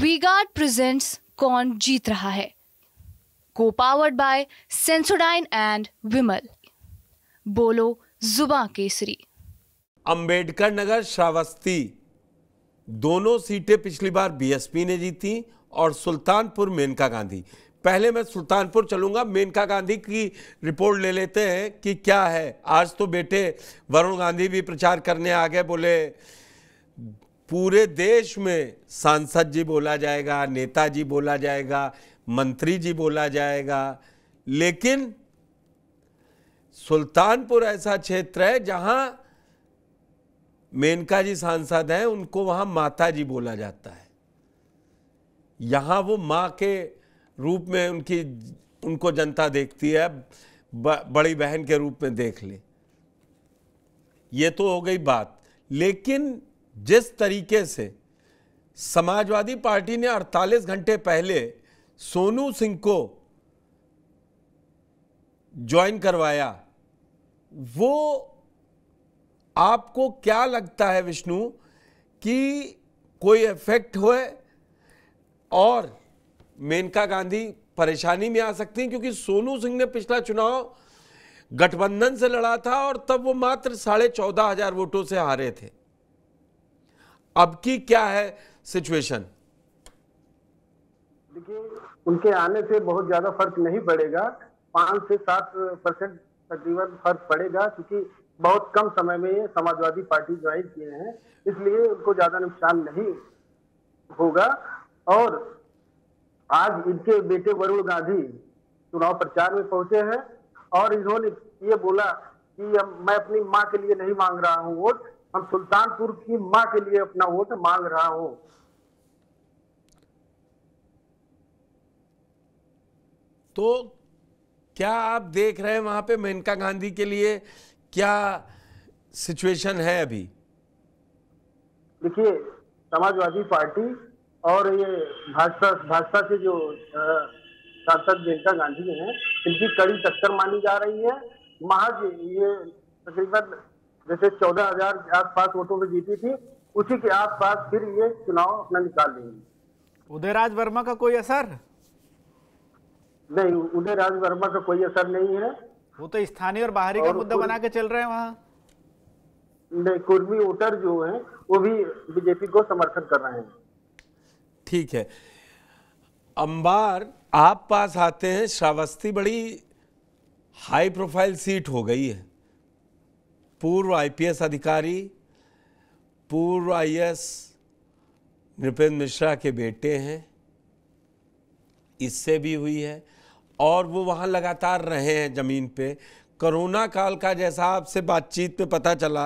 V-Guard presents कौन जीत रहा है को powered by Sensodyne and Vimal बोलो जुबा केसरी अंबेडकर नगर श्रावस्ती दोनों सीटें पिछली बार बीएसपी ने जीती और सुल्तानपुर मेनका गांधी पहले मैं सुल्तानपुर चलूंगा मेनका गांधी की रिपोर्ट ले लेते हैं कि क्या है आज तो बेटे वरुण गांधी भी प्रचार करने आ गए बोले पूरे देश में सांसद जी बोला जाएगा नेता जी बोला जाएगा मंत्री जी बोला जाएगा लेकिन सुल्तानपुर ऐसा क्षेत्र है जहां मेनका जी सांसद हैं उनको वहां माता जी बोला जाता है यहां वो माँ के रूप में उनकी उनको जनता देखती है ब, बड़ी बहन के रूप में देख ले ये तो हो गई बात लेकिन जिस तरीके से समाजवादी पार्टी ने 48 घंटे पहले सोनू सिंह को ज्वाइन करवाया वो आपको क्या लगता है विष्णु कि कोई इफेक्ट हुए और मेनका गांधी परेशानी में आ सकती हैं क्योंकि सोनू सिंह ने पिछला चुनाव गठबंधन से लड़ा था और तब वो मात्र साढ़े चौदह हजार वोटों से हारे थे अब की क्या है सिचुएशन देखिए उनके आने से बहुत ज्यादा फर्क नहीं पड़ेगा पांच से सात परसेंट तकरीबन फर्क पड़ेगा क्योंकि बहुत कम समय में समाजवादी पार्टी ज्वाइन किए हैं इसलिए उनको ज्यादा नुकसान नहीं होगा और आज इनके बेटे वरुण गांधी चुनाव प्रचार में पहुंचे हैं और इन्होंने ये बोला कि मैं अपनी माँ के लिए नहीं मांग रहा हूँ वोट हम सुल्तानपुर की माँ के लिए अपना वोट मांग रहा हूँ तो क्या आप देख रहे हैं वहां पे मेनका गांधी के लिए क्या सिचुएशन है अभी देखिए समाजवादी पार्टी और ये भाजपा भाजपा के जो सांसद मेनका गांधी हैं इनकी कड़ी टक्कर मानी जा रही है महज ये तकरीबन जैसे चौदह हजार के आसपास वोटों में जीती थी उसी के आसपास फिर ये चुनाव अपना निकाल लेंगे उदयराज वर्मा का कोई असर नहीं उदयराज वर्मा का कोई असर नहीं है वो तो स्थानीय और बाहरी का मुद्दा बना के चल रहे हैं वहाँ नहीं कुर्मी वोटर जो है वो भी बीजेपी को समर्थन कर रहे हैं ठीक है अंबार आप पास आते हैं श्रावस्ती बड़ी हाई प्रोफाइल सीट हो गई है पूर्व आईपीएस अधिकारी पूर्व आईएएस नृपेंद्र मिश्रा के बेटे हैं इससे भी हुई है और वो वहाँ लगातार रहे हैं ज़मीन पे कोरोना काल का जैसा आपसे बातचीत में पता चला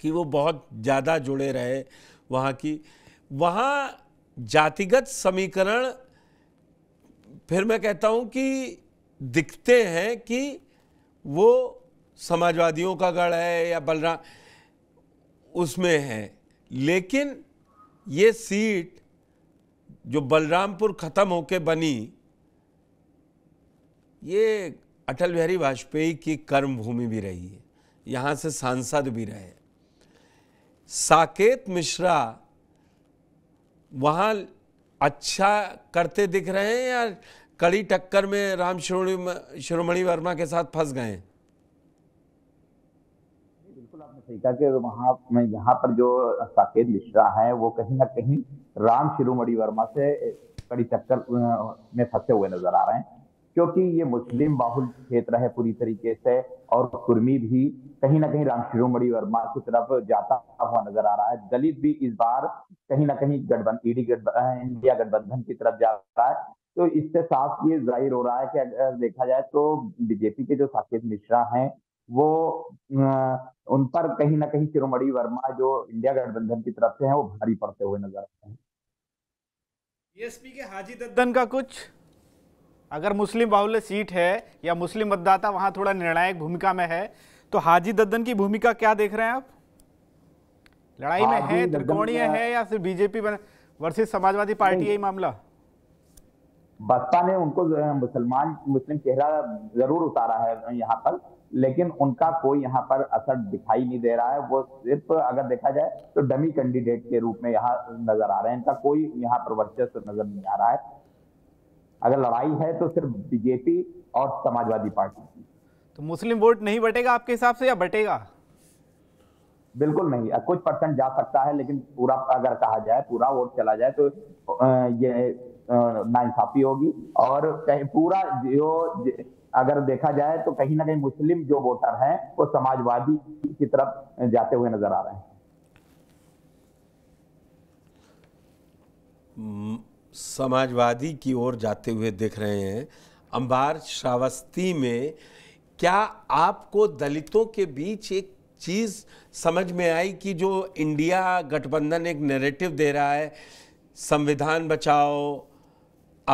कि वो बहुत ज़्यादा जुड़े रहे वहाँ की वहाँ जातिगत समीकरण फिर मैं कहता हूँ कि दिखते हैं कि वो समाजवादियों का गढ़ है या बलराम उसमें है लेकिन ये सीट जो बलरामपुर ख़त्म होके बनी ये अटल बिहारी वाजपेयी की कर्मभूमि भी रही है यहाँ से सांसद भी रहे साकेत मिश्रा वहाँ अच्छा करते दिख रहे हैं या कड़ी टक्कर में राम शिरोमणि शिरोमणि वर्मा के साथ फंस गए हैं बिल्कुल आपने सही कहा कि वहाँ में यहाँ पर जो साकेत मिश्रा है वो कहीं ना कहीं राम शिरोमणि वर्मा से कड़ी चक्कर में फंसे हुए नजर आ रहे हैं क्योंकि ये मुस्लिम बाहुल क्षेत्र है पूरी तरीके से और कुर्मी भी कहीं ना कहीं राम शिरोमणि वर्मा की तरफ जाता हुआ नजर आ रहा है दलित भी इस बार कहीं ना कहीं गठबंधन ईडी गठबंधन इंडिया गठबंधन की तरफ जा रहा है तो इससे साफ ये जाहिर हो रहा है कि अगर देखा जाए तो बीजेपी के जो साकेत मिश्रा हैं वो उन पर कहीं ना कहीं शिरोमणि वर्मा जो इंडिया गठबंधन की तरफ से है वो भारी पड़ते हुए नजर आते हैं बीएसपी e के हाजी दद्दन का कुछ अगर मुस्लिम बाहुल्य सीट है या मुस्लिम मतदाता वहां थोड़ा निर्णायक भूमिका में है तो हाजी दद्दन की भूमिका क्या देख रहे हैं आप लड़ाई में है त्रिकोणीय है या फिर बीजेपी वर्सेस समाजवादी पार्टी है मामला बसपा ने उनको मुसलमान मुस्लिम चेहरा जरूर उतारा है यहाँ पर लेकिन उनका कोई यहाँ पर असर दिखाई नहीं दे रहा है वो सिर्फ अगर देखा जाए तो डमी कैंडिडेट के रूप में यहाँ नजर आ रहे हैं इनका कोई यहाँ पर वर्चस्व नजर नहीं आ रहा है अगर लड़ाई है तो सिर्फ बीजेपी और समाजवादी पार्टी की तो मुस्लिम वोट नहीं बटेगा आपके हिसाब से या बटेगा बिल्कुल नहीं कुछ परसेंट जा सकता है लेकिन पूरा अगर कहा जाए पूरा वोट चला जाए तो ये नाइंसाफी होगी और पूरा जो अगर देखा जाए तो कहीं ना कहीं मुस्लिम जो वोटर हैं वो समाजवादी की तरफ जाते हुए नजर आ रहे हैं समाजवादी की ओर जाते हुए देख रहे हैं अंबार श्रावस्ती में क्या आपको दलितों के बीच एक चीज़ समझ में आई कि जो इंडिया गठबंधन एक नैरेटिव दे रहा है संविधान बचाओ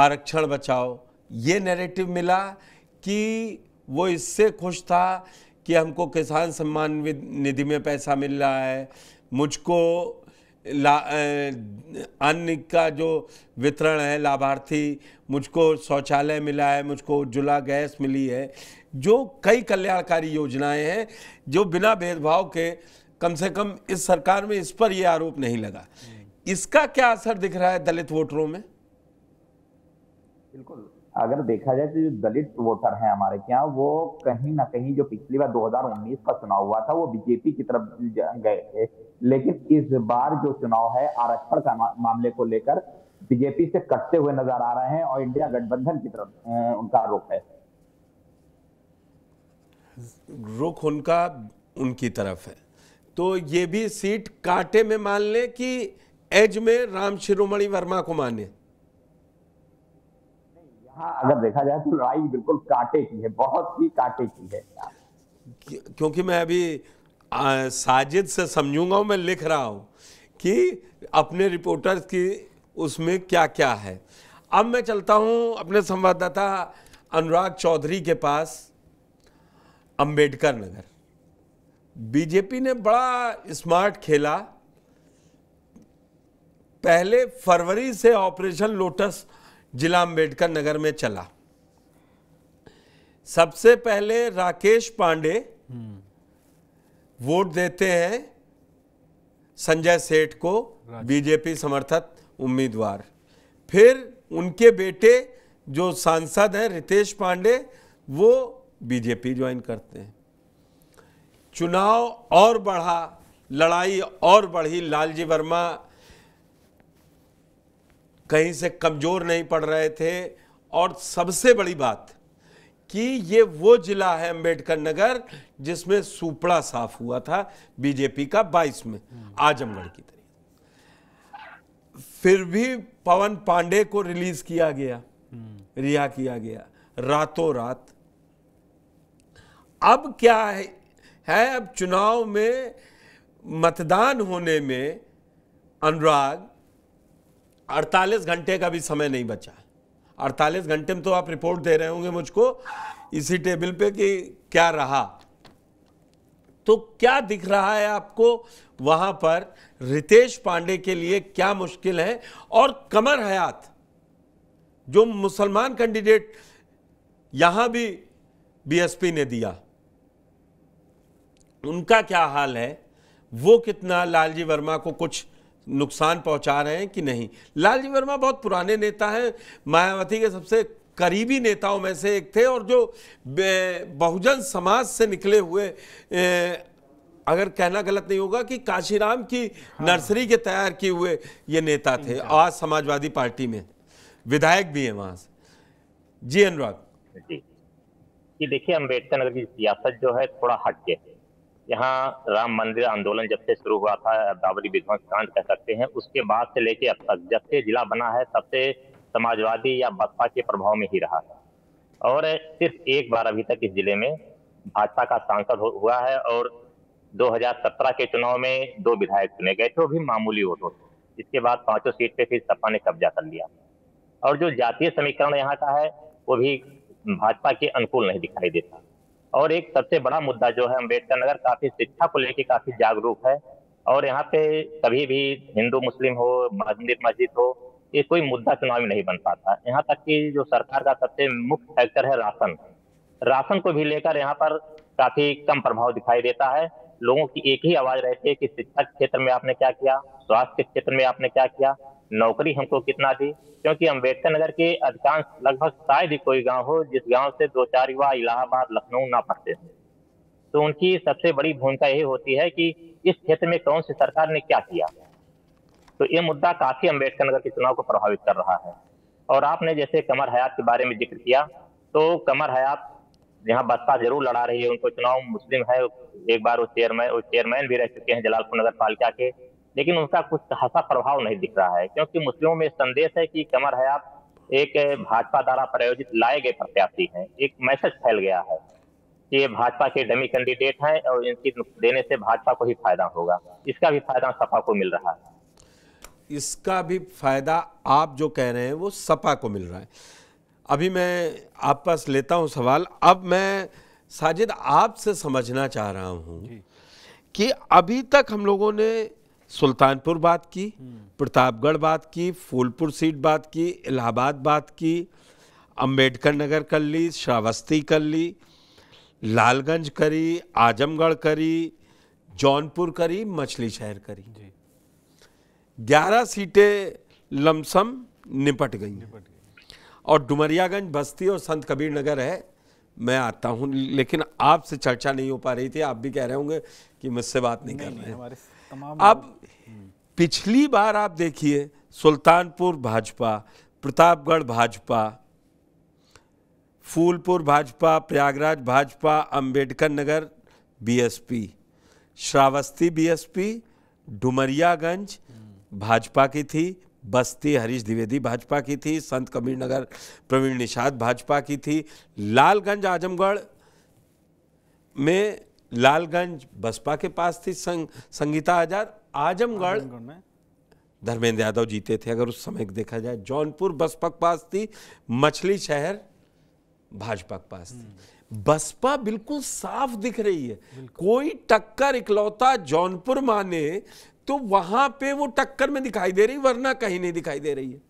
आरक्षण बचाओ ये नैरेटिव मिला कि वो इससे खुश था कि हमको किसान सम्मान निधि में पैसा मिल रहा है मुझको अन्न का जो वितरण है लाभार्थी मुझको शौचालय मिला है मुझको उज्ज्वला गैस मिली है जो कई कल्याणकारी योजनाएं हैं जो बिना भेदभाव के कम से कम इस सरकार में इस पर यह आरोप नहीं लगा हम्म। इसका क्या असर दिख रहा है दलित वोटरों में बिल्कुल अगर देखा जाए तो जो दलित वोटर हैं हमारे यहाँ वो कहीं ना कहीं जो पिछली बार 2019 का चुनाव हुआ था वो बीजेपी की तरफ गए थे लेकिन इस बार जो चुनाव है आरक्षण का मामले को लेकर बीजेपी से कटते हुए नजर आ रहे हैं और इंडिया गठबंधन की तरफ उनका रुख है रुख उनका उनकी तरफ है तो ये भी सीट कांटे में मान लें कि एज में राम शिरोमणि वर्मा को माने व्यवस्था हाँ, अगर देखा जाए तो लड़ाई बिल्कुल कांटे की है बहुत ही कांटे की है क्योंकि मैं अभी साजिद से समझूंगा मैं लिख रहा हूँ कि अपने रिपोर्टर्स की उसमें क्या क्या है अब मैं चलता हूँ अपने संवाददाता अनुराग चौधरी के पास अंबेडकर नगर बीजेपी ने बड़ा स्मार्ट खेला पहले फरवरी से ऑपरेशन लोटस जिला अम्बेडकर नगर में चला सबसे पहले राकेश पांडे वोट देते हैं संजय सेठ को बीजेपी समर्थक उम्मीदवार फिर उनके बेटे जो सांसद हैं रितेश पांडे वो बीजेपी ज्वाइन करते हैं चुनाव और बढ़ा लड़ाई और बढ़ी लालजी वर्मा कहीं से कमज़ोर नहीं पड़ रहे थे और सबसे बड़ी बात कि ये वो जिला है अंबेडकर नगर जिसमें सुपड़ा साफ हुआ था बीजेपी का 22 में आजमगढ़ की तरह फिर भी पवन पांडे को रिलीज किया गया रिहा किया गया रातों रात अब क्या है है अब चुनाव में मतदान होने में अनुराग अड़तालीस घंटे का भी समय नहीं बचा अड़तालीस घंटे में तो आप रिपोर्ट दे रहे होंगे मुझको इसी टेबल पे कि क्या रहा तो क्या दिख रहा है आपको वहां पर रितेश पांडे के लिए क्या मुश्किल है और कमर हयात जो मुसलमान कैंडिडेट यहां भी बीएसपी ने दिया उनका क्या हाल है वो कितना लालजी वर्मा को कुछ नुकसान पहुंचा रहे हैं कि नहीं लालजी वर्मा बहुत पुराने नेता हैं मायावती के सबसे करीबी नेताओं में से एक थे और जो बहुजन समाज से निकले हुए ए, अगर कहना गलत नहीं होगा कि काशीराम की हाँ। नर्सरी के तैयार किए हुए ये नेता थे अच्छा। आज समाजवादी पार्टी में विधायक भी हैं वहां से जी अनुराग जी देखिए अम्बेडकर नगर की सियासत जो है थोड़ा हटके है यहाँ राम मंदिर आंदोलन जब से शुरू हुआ था अब्दावरी विध्वंस कांड कह सकते हैं उसके बाद से लेके अब तक जब से जिला बना है तब से समाजवादी या बसपा के प्रभाव में ही रहा है और सिर्फ एक बार अभी तक इस जिले में भाजपा का सांसद हुआ है और 2017 के चुनाव में दो विधायक चुने गए थे वो भी मामूली वोटों से इसके बाद पांचों सीट पे फिर सपा ने कब्जा कर लिया और जो जातीय समीकरण यहाँ का है वो भी भाजपा के अनुकूल नहीं दिखाई देता और एक सबसे बड़ा मुद्दा जो है अम्बेडकर नगर काफी शिक्षा को लेकर काफी जागरूक है और यहाँ पे कभी भी हिंदू मुस्लिम हो मंदिर मस्जिद हो ये कोई मुद्दा चुनावी नहीं बन पाता यहाँ तक कि जो सरकार का सबसे मुख्य फैक्टर है राशन राशन को भी लेकर यहाँ पर काफी कम प्रभाव दिखाई देता है लोगों की एक ही आवाज रहती है कि शिक्षा के क्षेत्र में आपने क्या किया स्वास्थ्य के क्षेत्र में आपने क्या किया नौकरी हमको कितना दी क्योंकि अम्बेडकर नगर के अधिकांश लगभग शायद ही कोई गांव हो जिस गांव से दो चार युवा इलाहाबाद लखनऊ ना पढ़ते हों तो उनकी सबसे बड़ी भूमिका यही होती है कि इस क्षेत्र में कौन सी सरकार ने क्या किया तो ये मुद्दा काफी अम्बेडकर नगर के चुनाव को प्रभावित कर रहा है और आपने जैसे कमर हयात के बारे में जिक्र किया तो कमर हयात यहाँ बसपा जरूर लड़ा रही है उनको चुनाव मुस्लिम है एक बार वो चेयरमैन वो चेयरमैन भी रह चुके हैं जलालपुर नगर पालिका के लेकिन उनका कुछ खासा प्रभाव नहीं दिख रहा है क्योंकि मुस्लिमों में संदेश है कि कमर हयात एक भाजपा द्वारा प्रायोजित लाए गए प्रत्याशी हैं एक मैसेज फैल गया है कि ये भाजपा के डमी कैंडिडेट हैं और इनकी देने से भाजपा को ही फायदा होगा इसका भी फायदा सपा को मिल रहा है इसका भी फायदा आप जो कह रहे हैं वो सपा को मिल रहा है अभी मैं आप पास लेता हूं सवाल अब मैं साजिद आपसे समझना चाह रहा हूं कि अभी तक हम लोगों ने सुल्तानपुर बात की हम्म। प्रतापगढ़ बात की फूलपुर सीट बात की इलाहाबाद बात की अंबेडकर नगर कर ली श्रावस्ती कर ली लालगंज करी आजमगढ़ करी जौनपुर करी मछली शहर करी ग्यारह सीटें लमसम निपट गई निपट गई और डुमरियागंज बस्ती और संत कबीर नगर है मैं आता हूँ लेकिन आपसे चर्चा नहीं हो पा रही थी आप भी कह रहे होंगे कि मुझसे बात नहीं, नहीं कर रहे हैं अब पिछली बार आप देखिए सुल्तानपुर भाजपा प्रतापगढ़ भाजपा फूलपुर भाजपा प्रयागराज भाजपा अंबेडकर नगर बीएसपी श्रावस्ती बीएसपी डुमरियागंज भाजपा की थी बस्ती हरीश द्विवेदी भाजपा की थी संत कबीर नगर प्रवीण निषाद भाजपा की थी लालगंज आजमगढ़ में लालगंज बसपा के पास थी संग, संगीता आजाद आजमगढ़ धर्मेंद्र यादव जीते थे अगर उस समय देखा जाए जौनपुर बसपा के पास थी मछली शहर भाजपा के पास थी हम्म। बसपा बिल्कुल साफ दिख रही है कोई टक्कर इकलौता जौनपुर माने तो वहां पे वो टक्कर में दिखाई दे रही वरना कहीं नहीं दिखाई दे रही है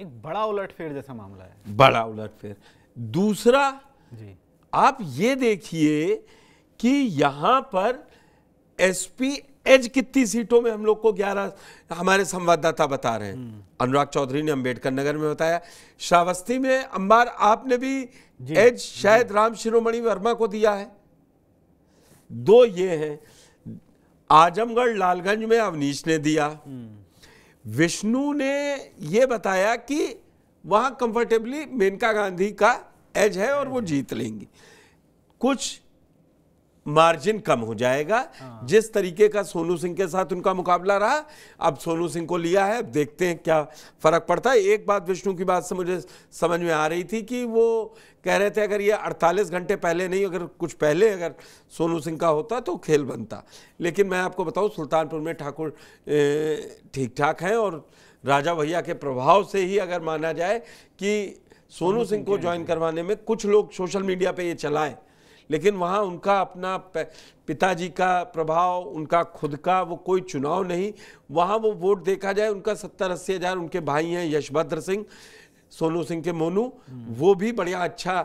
एक बड़ा उलटफेर जैसा मामला है बड़ा उलटफेर दूसरा जी आप ये देखिए कि यहां पर एसपी एज कितनी सीटों में हम लोग को 11 हमारे संवाददाता बता रहे हैं हम्म। अनुराग चौधरी ने अंबेडकर नगर में बताया श्रावस्ती में अंबार आपने भी एज शायद राम शिरोमणि वर्मा को दिया है दो ये हैं आजमगढ़ लालगंज में अवनीश ने दिया हम्म। विष्णु ने यह बताया कि वहां कंफर्टेबली मेनका गांधी का एज है और वो हम्म। जीत लेंगी कुछ मार्जिन कम हो जाएगा हाँ। जिस तरीके का सोनू सिंह के साथ उनका मुकाबला रहा अब सोनू सिंह को लिया है देखते हैं क्या फर्क पड़ता है एक बात विष्णु की बात से मुझे समझ में आ रही थी कि वो कह रहे थे अगर ये 48 घंटे पहले नहीं अगर कुछ पहले अगर सोनू सिंह का होता तो खेल बनता लेकिन मैं आपको बताऊँ सुल्तानपुर में ठाकुर ठीक ठाक हैं और राजा भैया के प्रभाव से ही अगर माना जाए कि सोनू सिंह को ज्वाइन करवाने में कुछ लोग सोशल मीडिया पर ये चलाएँ लेकिन वहाँ उनका अपना पिताजी का प्रभाव उनका खुद का वो कोई चुनाव नहीं वहाँ वो वोट देखा जाए उनका सत्तर अस्सी हज़ार उनके भाई हैं यशभद्र सिंह सोनू सिंह के मोनू हम्म। वो भी बढ़िया अच्छा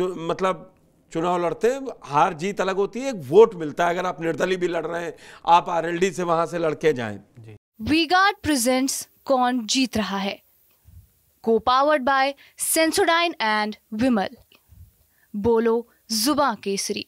मतलब चुनाव लड़ते हैं हार जीत अलग होती है एक वोट मिलता है अगर आप निर्दलीय भी लड़ रहे हैं आप आरएलडी से वहां से लड़के जाए वी गार्ड प्रेजेंट्स कौन जीत रहा है को powered by Sensodyne and Vimal बोलो जुबा केसरी